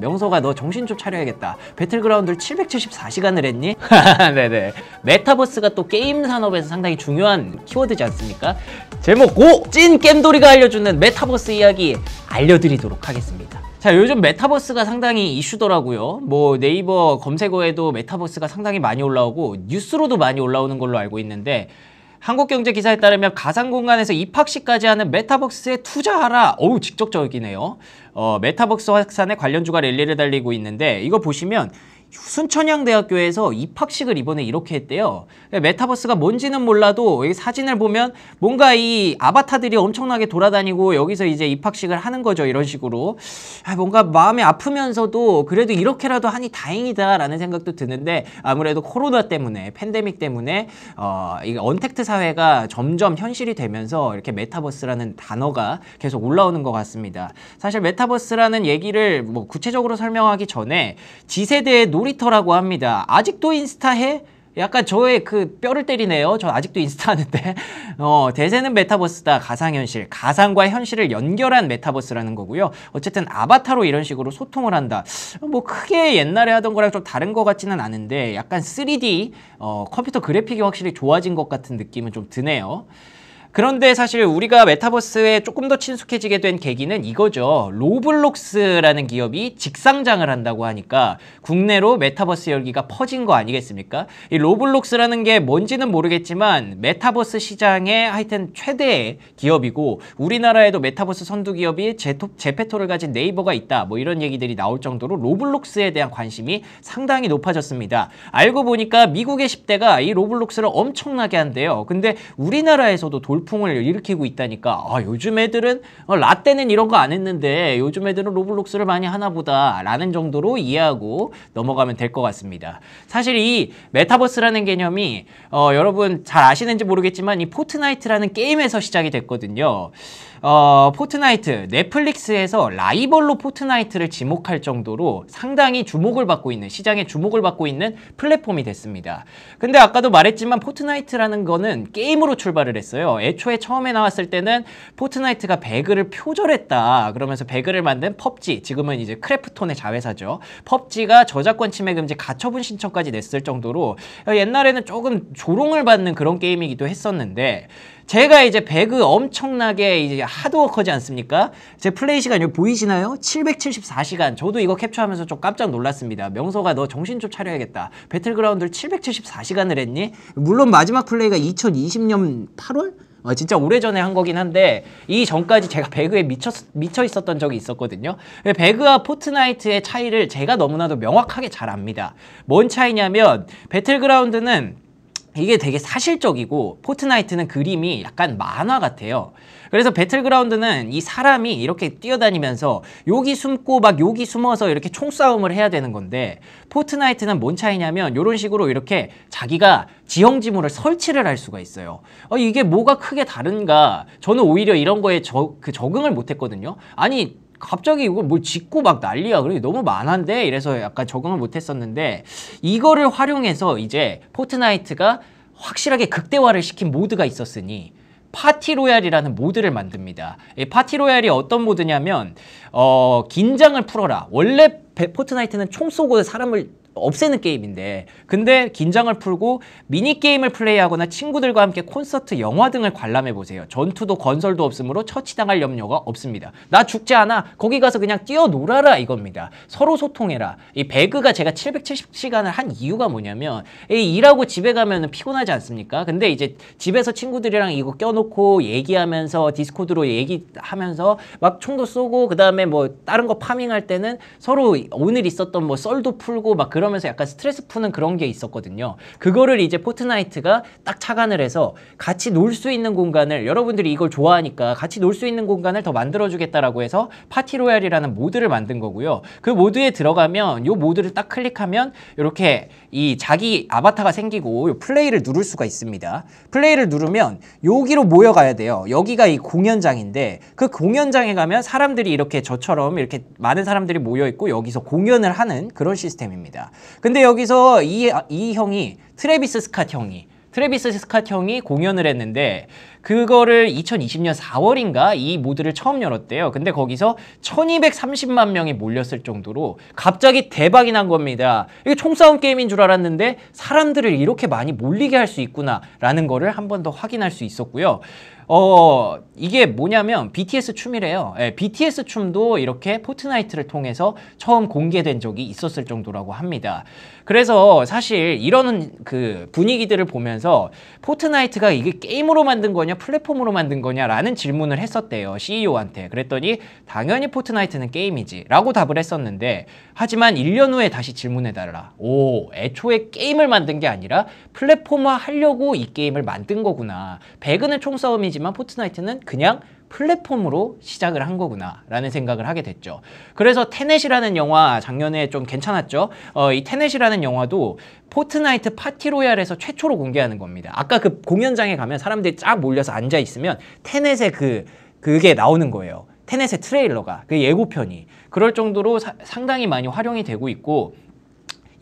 명서가 너 정신 좀 차려야겠다. 배틀그라운드를 774시간을 했니? 네네. 메타버스가 또 게임 산업에서 상당히 중요한 키워드지 않습니까? 제목 고! 찐 겜돌이가 알려주는 메타버스 이야기 알려드리도록 하겠습니다. 자 요즘 메타버스가 상당히 이슈더라고요 뭐 네이버 검색어에도 메타버스가 상당히 많이 올라오고 뉴스로도 많이 올라오는 걸로 알고 있는데 한국경제기사에 따르면 가상공간에서 입학식까지 하는 메타버스에 투자하라. 어우 직접적이네요. 어, 메타버스 확산에 관련주가 랠리를 달리고 있는데 이거 보시면 순천향대학교에서 입학식을 이번에 이렇게 했대요. 예, 메타버스가 뭔지는 몰라도 사진을 보면 뭔가 이 아바타들이 엄청나게 돌아다니고 여기서 이제 입학식을 하는 거죠. 이런 식으로. 아, 뭔가 마음이 아프면서도 그래도 이렇게라도 하니 다행이다라는 생각도 드는데 아무래도 코로나 때문에 팬데믹 때문에 어, 이 언택트 사회가 점점 현실이 되면서 이렇게 메타버스라는 단어가 계속 올라오는 것 같습니다. 사실 메타버스라는 얘기를 뭐 구체적으로 설명하기 전에 지세대의 노 놀이터라고 합니다. 아직도 인스타 해? 약간 저의 그 뼈를 때리네요. 저 아직도 인스타 하는데. 어, 대세는 메타버스다. 가상현실. 가상과 현실을 연결한 메타버스라는 거고요. 어쨌든 아바타로 이런 식으로 소통을 한다. 뭐 크게 옛날에 하던 거랑 좀 다른 것 같지는 않은데 약간 3D 어, 컴퓨터 그래픽이 확실히 좋아진 것 같은 느낌은 좀 드네요. 그런데 사실 우리가 메타버스에 조금 더 친숙해지게 된 계기는 이거죠. 로블록스라는 기업이 직상장을 한다고 하니까 국내로 메타버스 열기가 퍼진 거 아니겠습니까? 이 로블록스라는 게 뭔지는 모르겠지만 메타버스 시장의 하여튼 최대 기업이고 우리나라에도 메타버스 선두 기업이 제토, 제페토를 가진 네이버가 있다. 뭐 이런 얘기들이 나올 정도로 로블록스에 대한 관심이 상당히 높아졌습니다. 알고 보니까 미국의 10대가 이 로블록스를 엄청나게 한대요. 근데 우리나라에서도 돌 돌풍을 일으키고 있다니까 아 요즘 애들은 어, 라떼는 이런 거 안 했는데 요즘 애들은 로블록스를 많이 하나 보다 라는 정도로 이해하고 넘어가면 될 것 같습니다. 사실 이 메타버스라는 개념이 어, 여러분 잘 아시는지 모르겠지만 이 포트나이트라는 게임에서 시작이 됐거든요. 어, 포트나이트, 넷플릭스에서 라이벌로 포트나이트를 지목할 정도로 상당히 주목을 받고 있는, 시장에 주목을 받고 있는 플랫폼이 됐습니다. 근데 아까도 말했지만 포트나이트라는 거는 게임으로 출발을 했어요. 애초에 처음에 나왔을 때는 포트나이트가 배그를 표절했다. 그러면서 배그를 만든 펍지, 지금은 이제 크래프톤의 자회사죠. 펍지가 저작권 침해 금지 가처분 신청까지 냈을 정도로 옛날에는 조금 조롱을 받는 그런 게임이기도 했었는데 제가 이제 배그 엄청나게 이제 하드워커지 않습니까? 제 플레이 시간 여기 보이시나요? 774시간. 저도 이거 캡처하면서 좀 깜짝 놀랐습니다. 명소가 너 정신 좀 차려야겠다. 배틀그라운드를 774시간을 했니? 물론 마지막 플레이가 2020년 8월? 어, 진짜 오래전에 한 거긴 한데 이 전까지 제가 배그에 미쳐, 미쳐 있었던 적이 있었거든요 배그와 포트나이트의 차이를 제가 너무나도 명확하게 잘 압니다 뭔 차이냐면 배틀그라운드는 이게 되게 사실적이고 포트나이트는 그림이 약간 만화 같아요 그래서 배틀그라운드는 이 사람이 이렇게 뛰어다니면서 여기 숨고 막 여기 숨어서 이렇게 총싸움을 해야 되는 건데 포트나이트는 뭔 차이냐면 이런 식으로 이렇게 자기가 지형지물을 설치를 할 수가 있어요 어, 이게 뭐가 크게 다른가 저는 오히려 이런 거에 저, 그 적응을 못했거든요 아니 갑자기 이걸 뭘 짓고 막 난리야. 그러니 너무 많은데 이래서 약간 적응을 못했었는데 이거를 활용해서 이제 포트나이트가 확실하게 극대화를 시킨 모드가 있었으니 파티로얄이라는 모드를 만듭니다. 파티로얄이 어떤 모드냐면 어, 긴장을 풀어라. 원래 포트나이트는 총 쏘고 사람을 없애는 게임인데 근데 긴장을 풀고 미니게임을 플레이하거나 친구들과 함께 콘서트, 영화 등을 관람해보세요. 전투도 건설도 없으므로 처치당할 염려가 없습니다. 나 죽지 않아. 거기 가서 그냥 뛰어놀아라 이겁니다. 서로 소통해라. 이 배그가 제가 770시간을 한 이유가 뭐냐면 이 일하고 집에 가면 피곤하지 않습니까? 근데 이제 집에서 친구들이랑 이거 껴놓고 얘기하면서 디스코드로 얘기하면서 막 총도 쏘고 그 다음에 뭐 다른 거 파밍할 때는 서로 오늘 있었던 뭐 썰도 풀고 막 그런 그러면서 약간 스트레스 푸는 그런 게 있었거든요. 그거를 이제 포트나이트가 딱 착안을 해서 같이 놀 수 있는 공간을 여러분들이 이걸 좋아하니까 같이 놀 수 있는 공간을 더 만들어주겠다라고 해서 파티로얄이라는 모드를 만든 거고요. 그 모드에 들어가면 이 모드를 딱 클릭하면 이렇게 이 자기 아바타가 생기고 플레이를 누를 수가 있습니다. 플레이를 누르면 여기로 모여가야 돼요. 여기가 이 공연장인데 그 공연장에 가면 사람들이 이렇게 저처럼 이렇게 많은 사람들이 모여있고 여기서 공연을 하는 그런 시스템입니다. 근데 여기서 이, 이 형이 트래비스 스캇 형이 트래비스 스캇 형이 공연을 했는데 그거를 2020년 4월인가 이 모드를 처음 열었대요. 근데 거기서 1230만 명이 몰렸을 정도로 갑자기 대박이 난 겁니다. 이게 총싸움 게임인 줄 알았는데 사람들을 이렇게 많이 몰리게 할 수 있구나라는 거를 한 번 더 확인할 수 있었고요. 어 이게 뭐냐면 BTS 춤이래요. 예, BTS 춤도 이렇게 포트나이트를 통해서 처음 공개된 적이 있었을 정도라고 합니다. 그래서 사실 이런 그 분위기들을 보면서 포트나이트가 이게 게임으로 만든 거냐 플랫폼으로 만든 거냐라는 질문을 했었대요. CEO한테. 그랬더니 당연히 포트나이트는 게임이지 라고 답을 했었는데 하지만 1년 후에 다시 질문해달라. 오 애초에 게임을 만든 게 아니라 플랫폼화 하려고 이 게임을 만든 거구나. 배그는 총싸움이 게임이지만 포트나이트는 그냥 플랫폼으로 시작을 한 거구나 라는 생각을 하게 됐죠 그래서 테넷이라는 영화 작년에 좀 괜찮았죠 어, 이 테넷이라는 영화도 포트나이트 파티로얄에서 최초로 공개하는 겁니다 아까 그 공연장에 가면 사람들이 쫙 몰려서 앉아있으면 테넷의 그 그게 나오는 거예요 테넷의 트레일러가 그 예고편이 그럴 정도로 사, 상당히 많이 활용이 되고 있고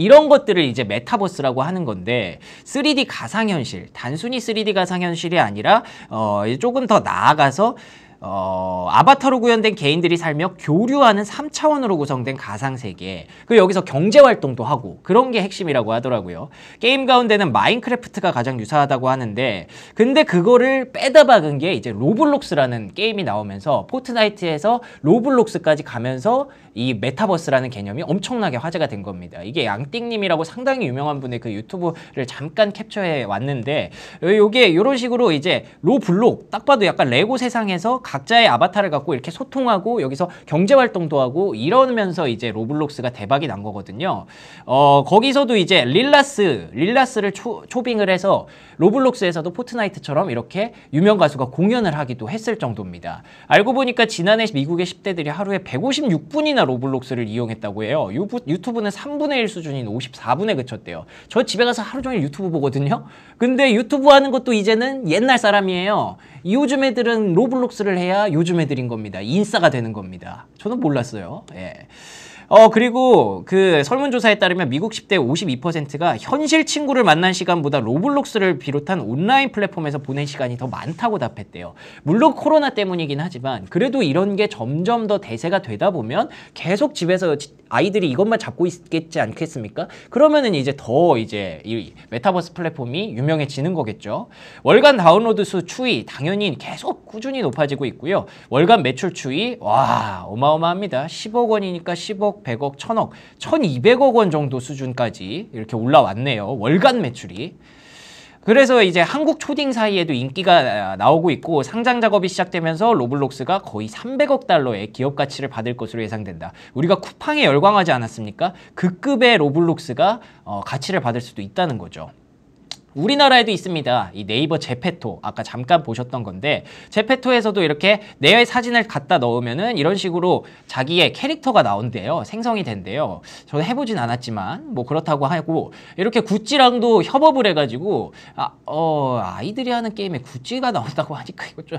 이런 것들을 이제 메타버스라고 하는 건데 3D 가상현실 단순히 3D 가상현실이 아니라 어, 조금 더 나아가서 어, 아바타로 구현된 개인들이 살며 교류하는 3차원으로 구성된 가상세계 그리고 여기서 경제활동도 하고 그런 게 핵심이라고 하더라고요 게임 가운데는 마인크래프트가 가장 유사하다고 하는데 근데 그거를 빼다 박은 게 이제 로블록스라는 게임이 나오면서 포트나이트에서 로블록스까지 가면서 이 메타버스라는 개념이 엄청나게 화제가 된 겁니다 이게 양띵님이라고 상당히 유명한 분의 그 유튜브를 잠깐 캡처해 왔는데 요게 요런 식으로 이제 로블록 딱 봐도 약간 레고 세상에서 각자의 아바타를 갖고 이렇게 소통하고 여기서 경제 활동도 하고 이러면서 이제 로블록스가 대박이 난 거거든요. 어, 거기서도 이제 릴라스, 릴라스를 초, 초빙을 해서 로블록스에서도 포트나이트처럼 이렇게 유명 가수가 공연을 하기도 했을 정도입니다. 알고 보니까 지난해 미국의 10대들이 하루에 156분이나 로블록스를 이용했다고 해요. 유튜브는 3분의 1 수준인 54분에 그쳤대요. 저 집에 가서 하루 종일 유튜브 보거든요. 근데 유튜브 하는 것도 이제는 옛날 사람이에요. 요즘 애들은 로블록스를 해야 요즘 애들인 겁니다. 인싸가 되는 겁니다. 저는 몰랐어요. 예. 어 그리고 그 설문조사에 따르면 미국 10대 52%가 현실 친구를 만난 시간보다 로블록스를 비롯한 온라인 플랫폼에서 보낸 시간이 더 많다고 답했대요. 물론 코로나 때문이긴 하지만 그래도 이런 게 점점 더 대세가 되다 보면 계속 집에서 아이들이 이것만 잡고 있겠지 않겠습니까? 그러면은 이제 더 이제 이 메타버스 플랫폼이 유명해지는 거겠죠. 월간 다운로드 수 추이 당연히 계속 꾸준히 높아지고 있고요. 월간 매출 추이 와 어마어마합니다. 10억 원이니까 10억 100억, 1000억, 1200억 원 정도 수준까지 이렇게 올라왔네요. 월간 매출이. 그래서 이제 한국 초딩 사이에도 인기가 아, 나오고 있고 상장 작업이 시작되면서 로블록스가 거의 300억 달러의 기업 가치를 받을 것으로 예상된다. 우리가 쿠팡에 열광하지 않았습니까? 그 급의 로블록스가 어, 가치를 받을 수도 있다는 거죠. 우리나라에도 있습니다. 이 네이버 제페토 아까 잠깐 보셨던 건데 제페토에서도 이렇게 내외 사진을 갖다 넣으면은 이런 식으로 자기의 캐릭터가 나온대요. 생성이 된대요. 저는 해보진 않았지만 뭐 그렇다고 하고 이렇게 구찌랑도 협업을 해가지고 아, 어, 아이들이 하는 게임에 구찌가 나온다고 하니까 이거 좀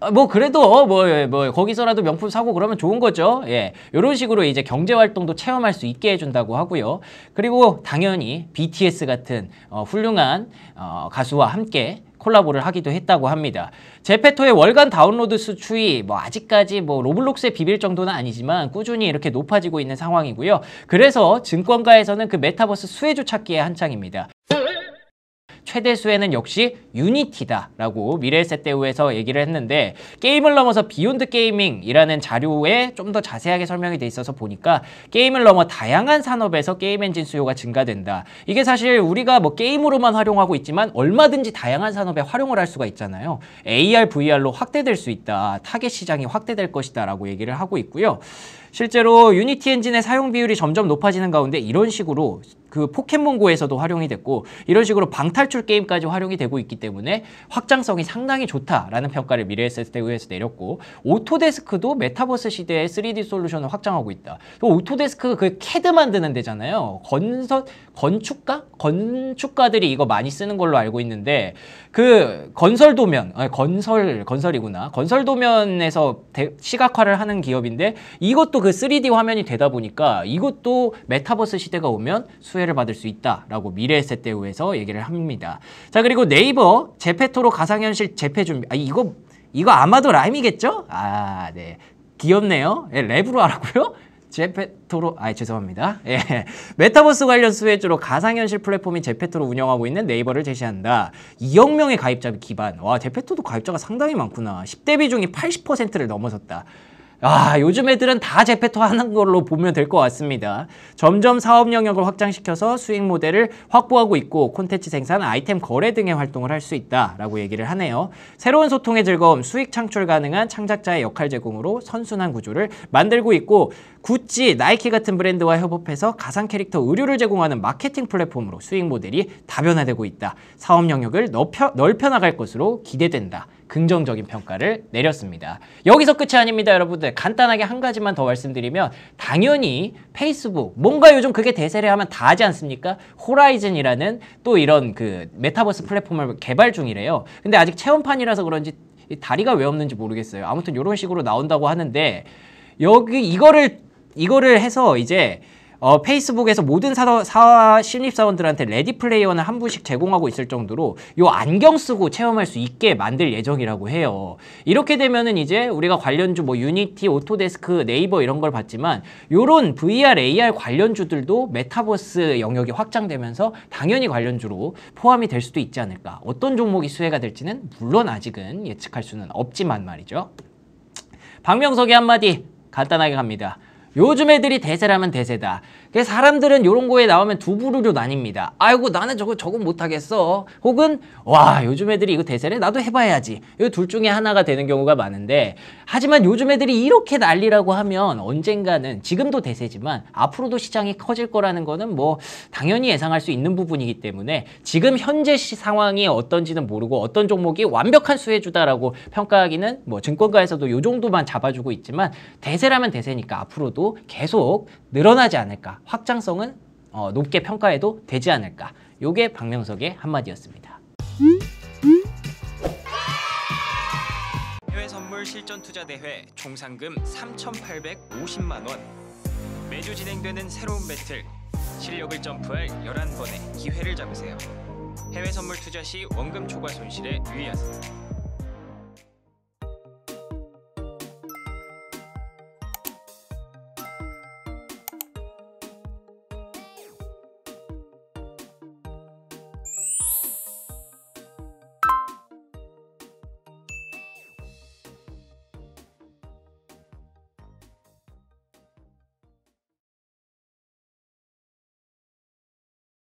어, 뭐 그래도 뭐뭐 예, 뭐 거기서라도 명품 사고 그러면 좋은 거죠. 예. 요런 식으로 이제 경제 활동도 체험할 수 있게 해 준다고 하고요. 그리고 당연히 BTS 같은 어 훌륭한 어 가수와 함께 콜라보를 하기도 했다고 합니다. 제페토의 월간 다운로드 수 추이 뭐 아직까지 뭐 로블록스에 비빌 정도는 아니지만 꾸준히 이렇게 높아지고 있는 상황이고요. 그래서 증권가에서는 그 메타버스 수혜주 찾기에 한창입니다. 최대수에는 역시 유니티다라고 미래세대우에서 얘기를 했는데 게임을 넘어서 비욘드 게이밍이라는 자료에 좀 더 자세하게 설명이 돼 있어서 보니까 게임을 넘어 다양한 산업에서 게임 엔진 수요가 증가된다. 이게 사실 우리가 뭐 게임으로만 활용하고 있지만 얼마든지 다양한 산업에 활용을 할 수가 있잖아요. AR, VR로 확대될 수 있다. 타겟 시장이 확대될 것이다 라고 얘기를 하고 있고요. 실제로 유니티 엔진의 사용 비율이 점점 높아지는 가운데 이런 식으로 그 포켓몬고에서도 활용이 됐고 이런 식으로 방탈출 게임까지 활용이 되고 있기 때문에 확장성이 상당히 좋다라는 평가를 미래에셋대우에서 내렸고 오토데스크도 메타버스 시대의 3D 솔루션을 확장하고 있다. 또 오토데스크가 그 캐드 만드는 데잖아요. 건설 건축가? 건축가들이 이거 많이 쓰는 걸로 알고 있는데 그 건설 도면, 아니 건설 건설이구나. 건설 도면에서 대, 시각화를 하는 기업인데 이것도 그 3D 화면이 되다 보니까 이것도 메타버스 시대가 오면 수 수혜를 받을 수 있다라고 미래에셋 대우에서 얘기를 합니다. 자 그리고 네이버 제페토로 가상현실 제페 준비 아 이거 이거 아마도 라임이겠죠? 아 네. 귀엽네요. 예, 랩으로 하라고요? 제페토로 아 죄송합니다. 예. 메타버스 관련 수혜주로 가상현실 플랫폼인 제페토로 운영하고 있는 네이버를 제시한다. 2억 명의 가입자 기반. 와 제페토도 가입자가 상당히 많구나. 10대 비중이 80%를 넘어섰다. 아, 요즘 애들은 다 제페토 하는 걸로 보면 될 것 같습니다. 점점 사업 영역을 확장시켜서 수익 모델을 확보하고 있고 콘텐츠 생산, 아이템 거래 등의 활동을 할 수 있다라고 얘기를 하네요. 새로운 소통의 즐거움, 수익 창출 가능한 창작자의 역할 제공으로 선순환 구조를 만들고 있고 구찌, 나이키 같은 브랜드와 협업해서 가상 캐릭터 의류를 제공하는 마케팅 플랫폼으로 수익 모델이 다변화되고 있다. 사업 영역을 넓혀, 넓혀나갈 것으로 기대된다. 긍정적인 평가를 내렸습니다. 여기서 끝이 아닙니다, 여러분들. 간단하게 한 가지만 더 말씀드리면 당연히 페이스북 뭔가 요즘 그게 대세를 하면 다 하지 않습니까? 호라이즌이라는 또 이런 그 메타버스 플랫폼을 개발 중이래요. 근데 아직 체험판이라서 그런지 다리가 왜 없는지 모르겠어요. 아무튼 이런 식으로 나온다고 하는데 여기 이거를 이거를 해서 이제 어, 페이스북에서 모든 사, 사 신입사원들한테 레디 플레이어는 한분씩 제공하고 있을 정도로 요 안경 쓰고 체험할 수 있게 만들 예정이라고 해요. 이렇게 되면은 이제 우리가 관련주 뭐 유니티, 오토데스크, 네이버 이런 걸 봤지만 요런 VR, AR 관련주들도 메타버스 영역이 확장되면서 당연히 관련주로 포함이 될 수도 있지 않을까. 어떤 종목이 수혜가 될지는 물론 아직은 예측할 수는 없지만 말이죠. 박명석의 한마디 간단하게 갑니다. 요즘 애들이 대세라면 대세다. 사람들은 이런 거에 나오면 두 부류로 나뉩니다. 아이고 나는 저거 저응 못하겠어. 혹은 와 요즘 애들이 이거 대세래 나도 해봐야지. 이 둘 중에 하나가 되는 경우가 많은데 하지만 요즘 애들이 이렇게 난리라고 하면 언젠가는 지금도 대세지만 앞으로도 시장이 커질 거라는 거는 뭐 당연히 예상할 수 있는 부분이기 때문에 지금 현재 시 상황이 어떤지는 모르고 어떤 종목이 완벽한 수혜주다라고 평가하기는 뭐 증권가에서도 요 정도만 잡아주고 있지만 대세라면 대세니까 앞으로도 계속 늘어나지 않을까 확장성은 어, 높게 평가해도 되지 않을까. 요게 박명석의 한마디였습니다. 해외 선물 실전 투자 대회 총상금 3,850만 원. 매주 진행되는 새로운 배틀 실력을 점프할 11번의 기회를 잡으세요. 해외 선물 투자 시 원금 초과 손실에 유의하세요.